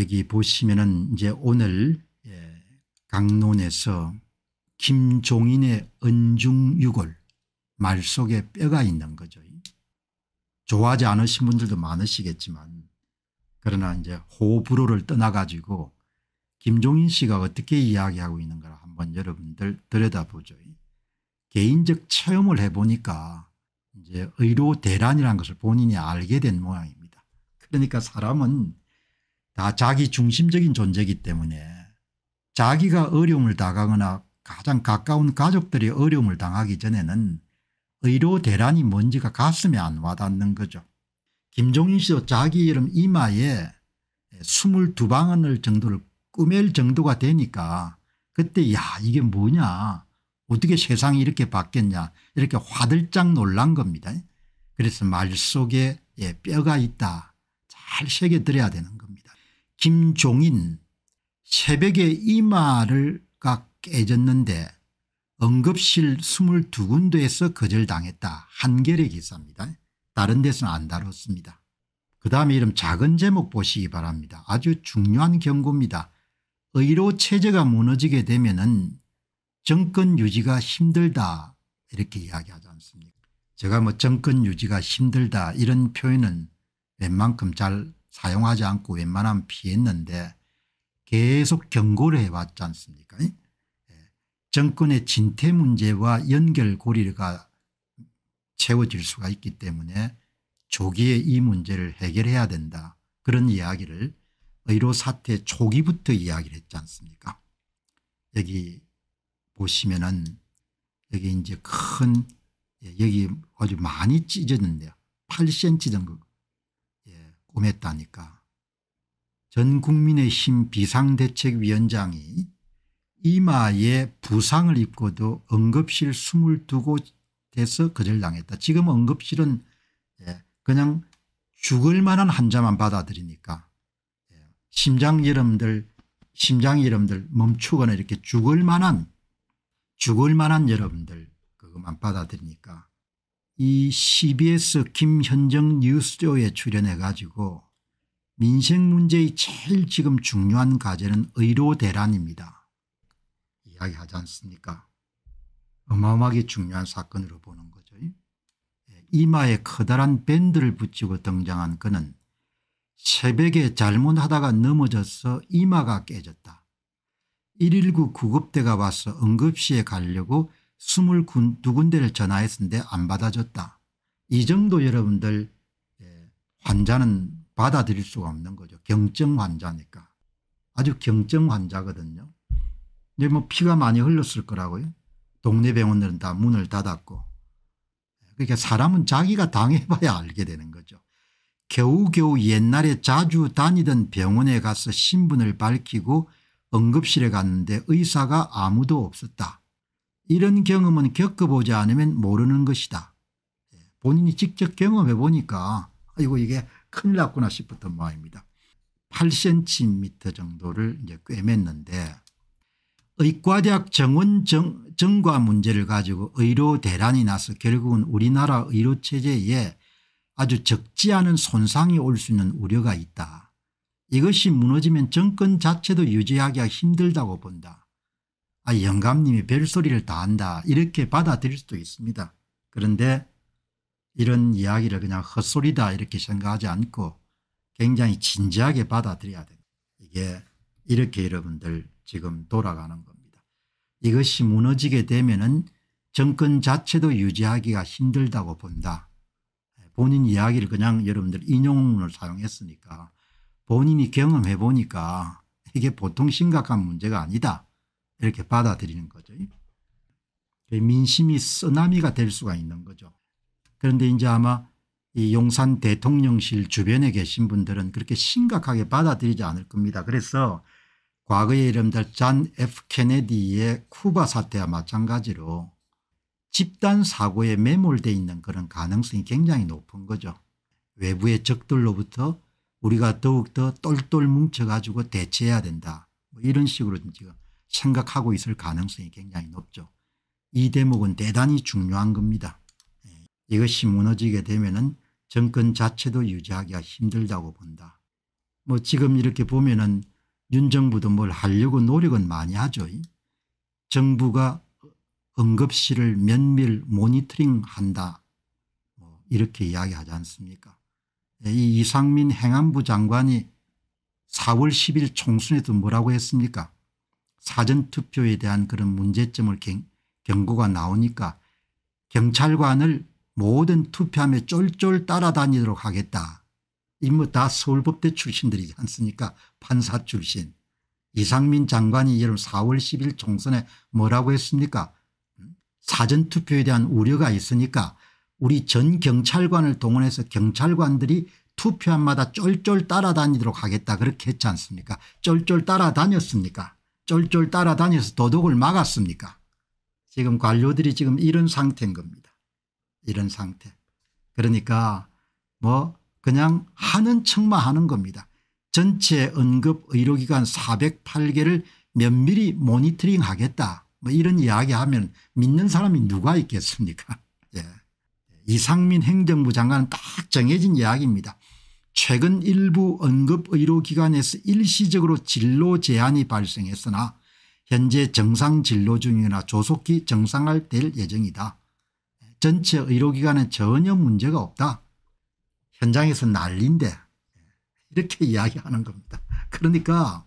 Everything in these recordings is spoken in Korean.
여기 보시면은 이제 오늘 예, 강론에서 김종인의 은중유골 말 속에 뼈가 있는 거죠. 좋아하지 않으신 분들도 많으시겠지만 그러나 이제 호불호를 떠나가지고 김종인 씨가 어떻게 이야기하고 있는가 한번 여러분들 들여다보죠. 개인적 체험을 해보니까 이제 의료 대란이라는 것을 본인이 알게 된 모양입니다. 그러니까 사람은 다 자기 중심적인 존재이기 때문에 자기가 어려움을 당하거나 가장 가까운 가족들이 어려움을 당하기 전에는 의료 대란이 뭔지가 가슴에 안 와닿는 거죠. 김종인 씨도 자기 이름 이마에 22방언을 정도를 꾸맬 정도가 되니까 그때 야 이게 뭐냐 어떻게 세상이 이렇게 바뀌었냐 이렇게 화들짝 놀란 겁니다. 그래서 말 속에 예, 뼈가 있다 잘 새겨들어야 되는 겁니다. 김종인 새벽에 이마를가 깨졌는데 응급실 22군데에서 거절당했다. 한겨레 기사입니다. 다른 데서는 안 다뤘습니다. 그 다음에 이름 작은 제목 보시기 바랍니다. 아주 중요한 경고입니다. 의료 체제가 무너지게 되면 은 정권 유지가 힘들다 이렇게 이야기하지 않습니까 제가 뭐 정권 유지가 힘들다 이런 표현은 웬만큼 잘 사용하지 않고 웬만하면 피했는데 계속 경고를 해왔지 않습니까 예. 정권의 진퇴 문제와 연결고리가 채워질 수가 있기 때문에 조기에 이 문제를 해결해야 된다 그런 이야기를 의료 사태 초기부터 이야기를 했지 않습니까 여기 보시면은 여기 이제 큰 예, 여기 아주 많이 찢어는데요 8cm 정도 꿈몄다니까전 국민의힘 비상대책위원장이 이마에 부상을 입고도 응급실 22곳에서 거절당했다. 지금 응급실은 예, 그냥 죽을 만한 환자만 받아들이니까 예, 심장 여러분들 심장 여러분들 멈추거나 이렇게 죽을 만한 죽을 만한 여러분들 그것만 받아들이니까 이 CBS 김현정 뉴스쇼에 출연해 가지고 민생 문제의 제일 지금 중요한 과제는 의료 대란입니다. 이야기하지 않습니까 어마어마하게 중요한 사건으로 보는 거죠. 예, 이마에 커다란 밴드를 붙이고 등장한 그는 새벽에 잘못하다가 넘어져서 이마가 깨졌다. 119 구급대가 와서 응급실에 가려고 2 2군데를 전화했는데 안 받아줬다. 이 정도 여러분들 예, 환자는 받아들일 수가 없는 거죠. 경증 환자니까. 아주 경증 환자거든요. 근데 뭐 피가 많이 흘렀을 거라고요. 동네 병원들은 다 문을 닫았고. 그러니까 사람은 자기가 당해봐야 알게 되는 거죠. 겨우겨우 옛날에 자주 다니던 병원에 가서 신분을 밝히고 응급실에 갔는데 의사가 아무도 없었다. 이런 경험은 겪어보지 않으면 모르는 것이다. 본인이 직접 경험해 보니까 아이고 이게 큰일 났구나 싶었던 모양입니다. 8cm 정도를 이제 꿰맸는데 의과대학 정원 정, 정과 문제를 가지고 의료 대란이 나서 결국은 우리나라 의료 체제에 아주 적지 않은 손상이 올 수 있는 우려가 있다. 이것이 무너지면 정권 자체도 유지하기가 힘들다고 본다. 아, 영감님이 별소리를다한다 이렇게 받아들일 수도 있습니다. 그런데 이런 이야기를 그냥 헛소리다 이렇게 생각하지 않고 굉장히 진지하게 받아들여야 됩니다. 이게 이렇게 여러분들 지금 돌아가는 겁니다. 이것이 무너지게 되면 은 정권 자체도 유지하기가 힘들다고 본다. 본인 이야기를 그냥 여러분들 인용문을 사용했으니까 본인이 경험해 보니까 이게 보통 심각한 문제가 아니다. 이렇게 받아들이는 거죠. 민심이 쓰나미가 될 수가 있는 거죠. 그런데 이제 아마 이 용산 대통령실 주변에 계신 분들은 그렇게 심각하게 받아들이지 않을 겁니다. 그래서 과거의 이름들 잔 F 케네디의 쿠바 사태와 마찬가지로 집단 사고에 매몰되어 있는 그런 가능성이 굉장히 높은 거죠. 외부의 적들로부터 우리가 더욱더 똘똘 뭉쳐가지고 대체해야 된다. 뭐 이런 식으로 지금 생각하고 있을 가능성이 굉장히 높죠. 이 대목은 대단히 중요한 겁니다. 예, 이것이 무너지게 되면 은 정권 자체도 유지하기가 힘들다고 본다. 뭐 지금 이렇게 보면 은윤 정부도 뭘 하려고 노력은 많이 하죠. 정부가 응급실을 면밀 모니터링한다 뭐 이렇게 이야기하지 않습니까 예, 이 이상민 행안부 장관이 4월 10일 총선에도 뭐라고 했습니까 사전투표에 대한 그런 문제점을 경고가 나오니까 경찰관을 모든 투표함에 쫄쫄 따라다니도록 하겠다. 이물다 서울법대 출신들이지 않습니까 판사 출신. 이상민 장관이 여름 4월 10일 총선에 뭐라고 했습니까 사전투표에 대한 우려가 있으니까 우리 전 경찰관을 동원해서 경찰관들이 투표함마다 쫄쫄 따라다니도록 하겠다 그렇게 했지 않습니까 쫄쫄 따라다녔습니까 쫄쫄 따라다녀서 도둑을 막았습니까 지금 관료들이 지금 이런 상태인 겁니다. 이런 상태. 그러니까 뭐 그냥 하는 척만 하는 겁니다. 전체 응급의료기관 408개를 면밀히 모니터링 하겠다 뭐 이런 이야기하면 믿는 사람이 누가 있겠습니까 예. 이상민 행정부 장관은 딱 정해진 이야기입니다. 최근 일부 응급의료기관에서 일시적으로 진로 제한이 발생했으나 현재 정상 진로 중이나 조속히 정상화될 예정이다. 전체 의료기관은 전혀 문제가 없다. 현장에서 난리데 이렇게 이야기하는 겁니다. 그러니까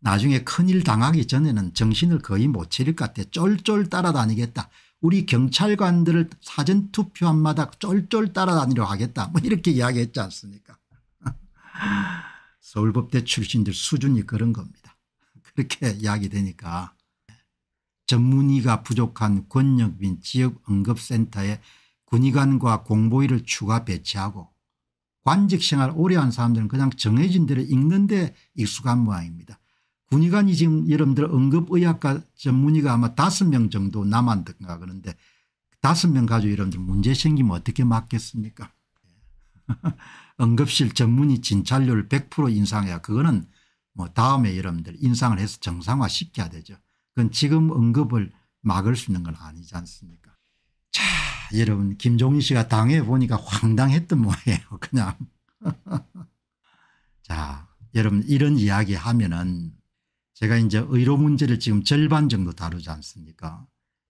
나중에 큰일 당하기 전에는 정신을 거의 못 차릴 것 같아 쫄쫄 따라다니겠다. 우리 경찰관들을 사전투표함마다 쫄쫄 따라다니려 하겠다 뭐 이렇게 이야기했지 않습니까 서울법대 출신들 수준이 그런 겁니다 그렇게 이야기되니까 전문의가 부족한 권역민 지역응급센터에 군의관과 공보위를 추가 배치하고 관직생활 오래 한 사람들은 그냥 정해진 대로 읽는 데 익숙한 모양입니다. 군의관이 지금 여러분들 응급의학과 전문의가 아마 다섯 명 정도 남았던가 그런데 다섯 명 가지고 여러분들 문제 생기면 어떻게 막겠습니까 응급실 전문의 진찰률를100% 인상해야 그거는 뭐 다음에 여러분들 인상을 해서 정상화 시켜야 되죠. 그건 지금 응급을 막을 수 있는 건 아니지 않습니까 자 여러분 김종인 씨가 당해 보니까 황당했던 모양이에요 그냥. 자 여러분 이런 이야기 하면은 제가 이제 의료 문제를 지금 절반 정도 다루지 않습니까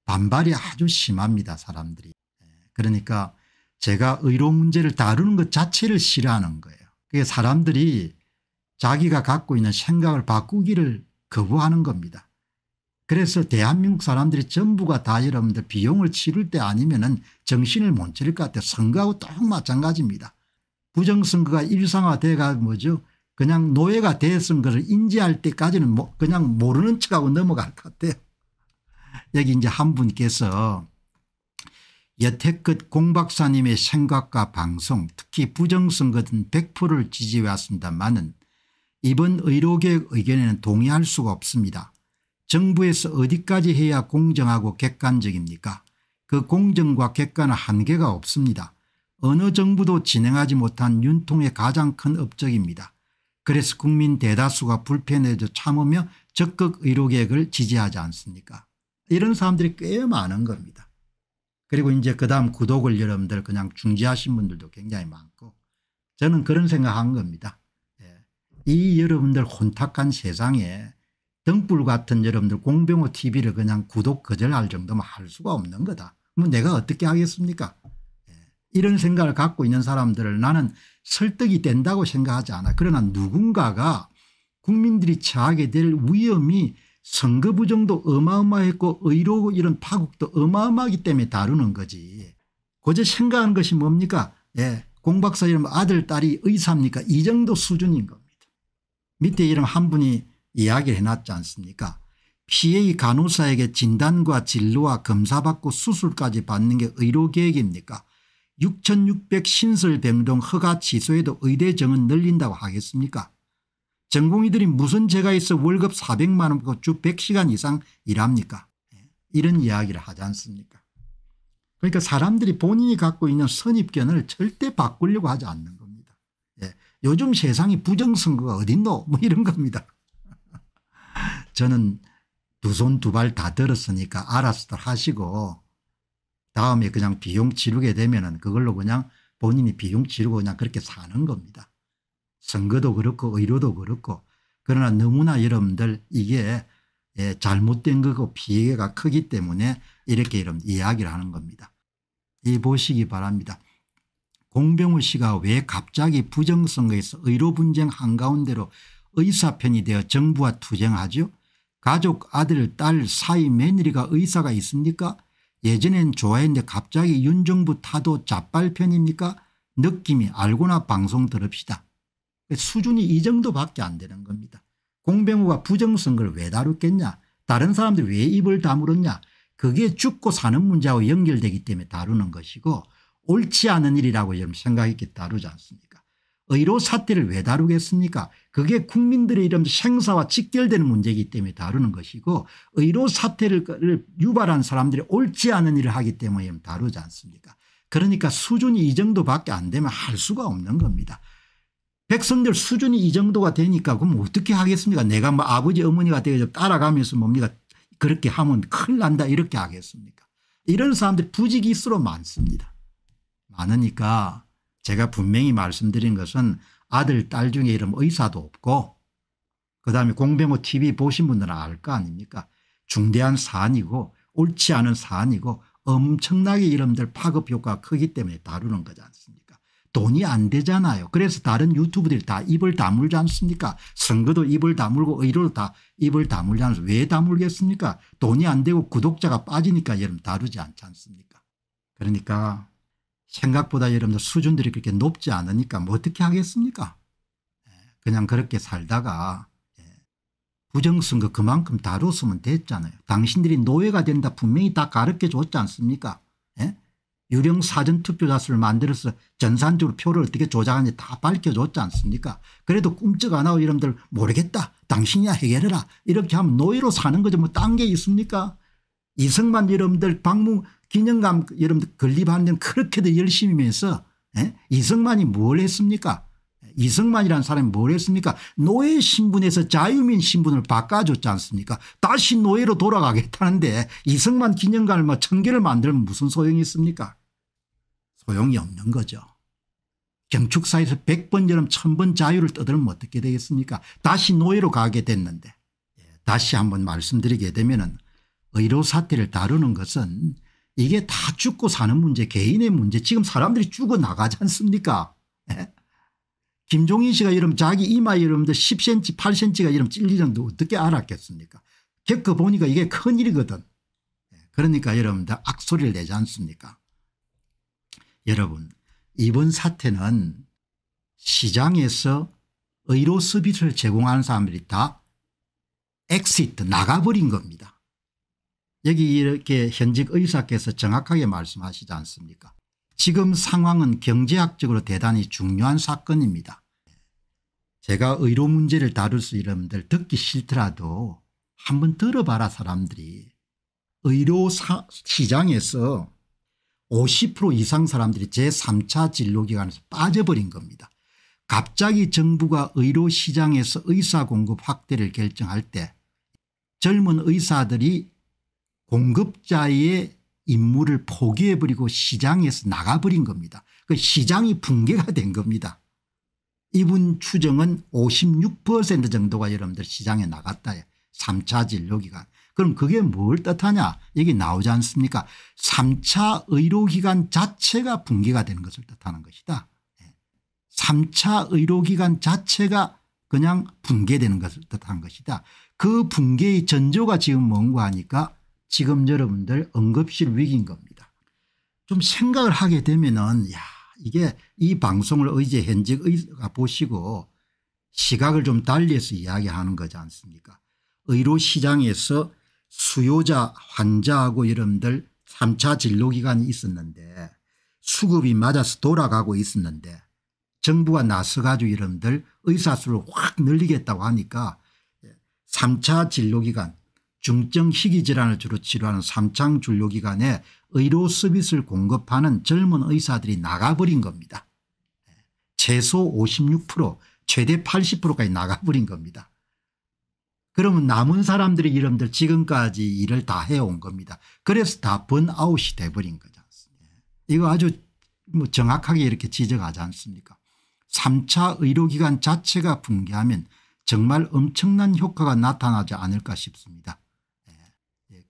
반발이 아주 심합니다 사람들이. 예, 그러니까 제가 의료 문제를 다루는 것 자체를 싫어하는 거예요. 그게 사람들이 자기가 갖고 있는 생각을 바꾸기를 거부하는 겁니다. 그래서 대한민국 사람들이 전부가 다 여러분들 비용을 치를 때 아니면 은 정신을 못 차릴 것 같아요. 선거하고 똑 마찬가지입니다. 부정선거가 일상화돼가 뭐죠 그냥 노예가 되었은 것을 인지할 때까지는 뭐 그냥 모르는 척하고 넘어갈 것 같아요. 여기 이제 한 분께서 여태껏 공 박사님의 생각과 방송 특히 부정선거든 100%를 지지해왔습니다만은 이번 의료개혁 의견에는 동의할 수가 없습니다. 정부에서 어디까지 해야 공정하고 객관적입니까 그 공정과 객관은 한계가 없습니다. 어느 정부도 진행하지 못한 윤통의 가장 큰 업적입니다. 그래서 국민 대다수가 불편해져 참으며 적극 의료계획을 지지하지 않습니까 이런 사람들이 꽤 많은 겁니다. 그리고 이제 그 다음 구독을 여러분들 그냥 중지하신 분들도 굉장히 많고 저는 그런 생각한 겁니다. 예. 이 여러분들 혼탁한 세상에 등불 같은 여러분들 공병호 tv를 그냥 구독 거절할 정도면 할 수가 없는 거다. 뭐 내가 어떻게 하겠습니까 예. 이런 생각을 갖고 있는 사람들을 나는 설득이 된다고 생각하지 않아. 그러나 누군가가 국민들이 처하게 될 위험이 선거 부정도 어마어마했고 의료 이런 파국도 어마어마하기 때문에 다루는 거지. 고제 생각하는 것이 뭡니까? 예, 공박사 이름 아들 딸이 의사입니까? 이 정도 수준인 겁니다. 밑에 이름 한 분이 이야기를 해놨지 않습니까? PA 간호사에게 진단과 진료와 검사받고 수술까지 받는 게 의료계획입니까? 6,600 신설 변동 허가 취소에도 의대 정은 늘린다고 하겠습니까 전공의들이 무슨 죄가 있어 월급 400만 원주 100시간 이상 일합니까 예, 이런 이야기를 하지 않습니까 그러니까 사람들이 본인이 갖고 있는 선입견을 절대 바꾸려고 하지 않는 겁니다. 예. 요즘 세상이 부정선거가 어딨노 뭐 이런 겁니다. 저는 두 손 두 발 다 들었으니까 알아서들 하시고 다음에 그냥 비용 지르게 되면은 그걸로 그냥 본인이 비용 지르고 그냥 그렇게 사는 겁니다. 선거도 그렇고 의료도 그렇고 그러나 너무나 여러분들 이게 예, 잘못된 거고 피해가 크기 때문에 이렇게 이런 이야기를 하는 겁니다. 이 보시기 바랍니다. 공병우 씨가 왜 갑자기 부정선거에서 의료 분쟁 한가운데로 의사 편이 되어 정부와 투쟁하죠? 가족 아들 딸 사이 며느리가 의사가 있습니까? 예전엔 좋아했는데 갑자기 윤정부 타도 자빨편입니까 느낌이 알고나 방송 들읍시다. 수준이 이 정도밖에 안 되는 겁니다. 공병호가 부정선거를 왜 다뤘겠냐 다른 사람들이 왜 입을 다물었냐 그게 죽고 사는 문제하고 연결되기 때문에 다루는 것이고 옳지 않은 일이라고 여러분 생각있게 다루지 않습니까 의료 사태를 왜 다루겠습니까 그게 국민들의 이런 생사와 직결되는 문제이기 때문에 다루는 것이고 의료 사태를 유발한 사람들이 옳지 않은 일을 하기 때문에 다루지 않습니까 그러니까 수준이 이 정도밖에 안 되면 할 수가 없는 겁니다. 백성들 수준이 이 정도가 되니까 그럼 어떻게 하겠습니까 내가 뭐 아버지 어머니가 되어 따라가면서 뭡니까 그렇게 하면 큰일 난다 이렇게 하겠습니까 이런 사람들이 부지기수로 많습니다. 많으니까 제가 분명히 말씀드린 것은 아들 딸 중에 이름 의사도 없고 그다음에 공병호 tv 보신 분들은 알 거 아닙니까 중대한 사안이고 옳지 않은 사안이고 엄청나게 이름들 파급 효과가 크기 때문에 다루는 거지 않습니까 돈이 안 되잖아요. 그래서 다른 유튜브들이 다 입을 다물지 않습니까 선거도 입을 다물고 의료도 다 입을 다물지 않습니까 왜 다물겠습니까 돈이 안 되고 구독자가 빠지니까 여러분 다루지 않지 않습니까 그러니까 생각보다 여러분들 수준들이 그렇게 높지 않으니까 뭐 어떻게 하겠습니까 예, 그냥 그렇게 살다가 예, 부정선거 그만큼 다뤘으면 됐잖아요. 당신들이 노예가 된다 분명히 다 가르쳐 줬지 않습니까 예? 유령 사전 투표자수를 만들어서 전산적으로 표를 어떻게 조작하는지 다 밝혀줬지 않습니까 그래도 꿈쩍 안 하고 여러들 모르겠다 당신이야 해결해라 이렇게 하면 노예로 사는 거죠 뭐 딴 게 있습니까 이승만 여러들 방문 기념감 여러분들 건립하는 데 그렇게도 열심히 면서 예? 이승만이 뭘 했습니까 이승만이라는 사람이 뭘 했습니까 노예 신분에서 자유민 신분을 바꿔줬지 않습니까 다시 노예로 돌아가겠다는데 이승만 기념관을 뭐 청천 개를 만들면 무슨 소용이 있습니까 소용이 없는 거죠. 경축사에서 100번처럼 1000번 자유를 떠들면 어떻게 되겠습니까 다시 노예로 가게 됐는데 예, 다시 한번 말씀드리게 되면 의료 사태를 다루는 것은 이게 다 죽고 사는 문제 개인의 문제 지금 사람들이 죽어나가지 않습니까 에? 예? 김종인 씨가 이러면 자기 이마 이러면 10cm 8cm가 이러면 찔리는데 어떻게 알았겠습니까 겪어보니까 이게 큰일이거든 예, 그러니까 여러분들 악소리를 내지 않습니까 여러분 이번 사태는 시장에서 의료 서비스를 제공하는 사람들이 다 엑시트 나가버린 겁니다 여기 이렇게 현직 의사께서 정확하게 말씀하시지 않습니까 지금 상황은 경제학적으로 대단히 중요한 사건입니다. 제가 의료 문제를 다룰 수 있는들 듣기 싫더라도 한번 들어봐라 사람들이 의료 사, 시장에서 50% 이상 사람들이 제3차 진로기관에서 빠져버린 겁니다. 갑자기 정부가 의료시장에서 의사 공급 확대를 결정할 때 젊은 의사들이 공급자의 임무를 포기해버리고 시장에서 나가버린 겁니다. 그 시장이 붕괴가 된 겁니다. 이분 추정은 56% 정도가 여러분들 시장에 나갔다. 3차 진료기간. 그럼 그게 뭘 뜻하냐 여기 나오지 않습니까 3차 의료기관 자체가 붕괴가 되는 것을 뜻하는 것이다. 3차 예. 의료기관 자체가 그냥 붕괴되는 것을 뜻하는 것이다. 그 붕괴의 전조가 지금 뭔가 하니까 지금 여러분들 응급실 위기인 겁니다. 좀 생각을 하게 되면은 야 이게 이 방송을 의제 현직 의가 보시고 시각을 좀 달리해서 이야기하는 거지 않습니까 의료시장에서 수요자 환자하고 여러분들 3차 진료기간이 있었는데 수급이 맞아서 돌아가고 있었는데 정부가 나서 가지고 여러분들 의사수를 확 늘리겠다고 하니까 3차 진료기간 중증 희귀질환을 주로 치료하는 삼창 진료기관에 의료 서비스를 공급하는 젊은 의사들이 나가버린 겁니다. 최소 56% 최대 80%까지 나가버린 겁니다. 그러면 남은 사람들의 이름들 지금까지 일을 다 해온 겁니다. 그래서 다 번아웃이 돼버린 거지 않습니까 이거 아주 뭐 정확하게 이렇게 지적하지 않습니까 3차 의료기관 자체가 붕괴하면 정말 엄청난 효과가 나타나지 않을까 싶습니다.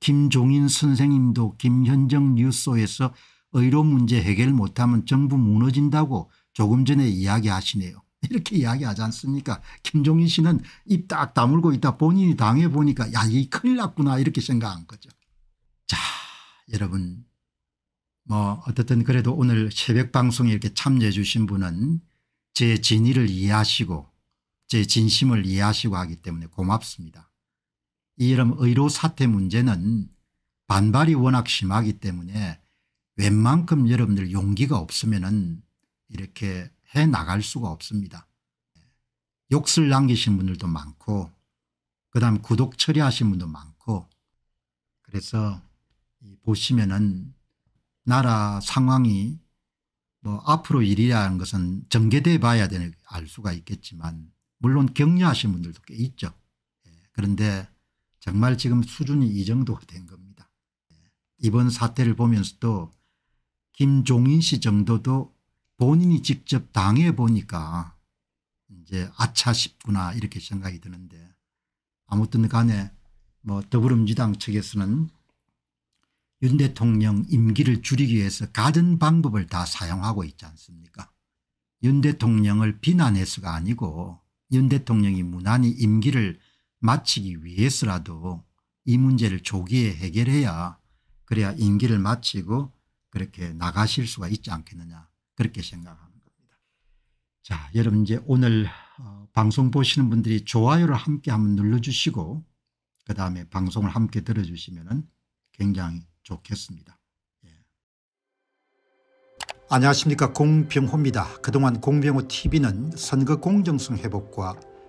김종인 선생님도 김현정 뉴스에서 의료 문제 해결 못하면 정부 무너진다고 조금 전에 이야기하시네요. 이렇게 이야기하지 않습니까 김종인 씨는 입 딱 다물고 있다 본인이 당해보니까 야 이게 큰일 났구나 이렇게 생각한 거죠. 자 여러분 뭐 어떻든 그래도 오늘 새벽 방송에 이렇게 참여해 주신 분은 제 진의를 이해하시고 제 진심을 이해하시고 하기 때문에 고맙습니다. 이런 의료 사태 문제는 반발이 워낙 심하기 때문에 웬만큼 여러분들 용기가 없으면 이렇게 해 나갈 수가 없습니다. 욕설 남기신 분들도 많고 그다음 구독 처리하신 분도 많고 그래서 보시면은 나라 상황이 뭐 앞으로 일이라는 것은 전개돼 봐야 되는 알 수가 있겠지만 물론 격려하신 분들도 꽤 있죠. 예, 그런데 정말 지금 수준이 이 정도가 된 겁니다. 네. 이번 사태를 보면서도 김종인 씨 정도도 본인이 직접 당해 보니까 이제 아차 싶구나 이렇게 생각이 드는데 아무튼 간에 뭐 더불어민주당 측에서는 윤 대통령 임기를 줄이기 위해서 가진 방법을 다 사용하고 있지 않습니까 윤 대통령을 비난해서가 아니고 윤 대통령이 무난히 임기를 마치기 위해서라도 이 문제를 조기에 해결해야 그래야 임기를 마치고 그렇게 나가실 수가 있지 않겠느냐 그렇게 생각합니다. 자 여러분 이제 오늘 어, 방송 보시는 분들이 좋아요를 함께 한번 눌러주시고 그 다음에 방송을 함께 들어주시면 굉장히 좋겠습니다. 예. 안녕하십니까 공병호입니다. 그동안 공병호TV는 선거 공정성 회복과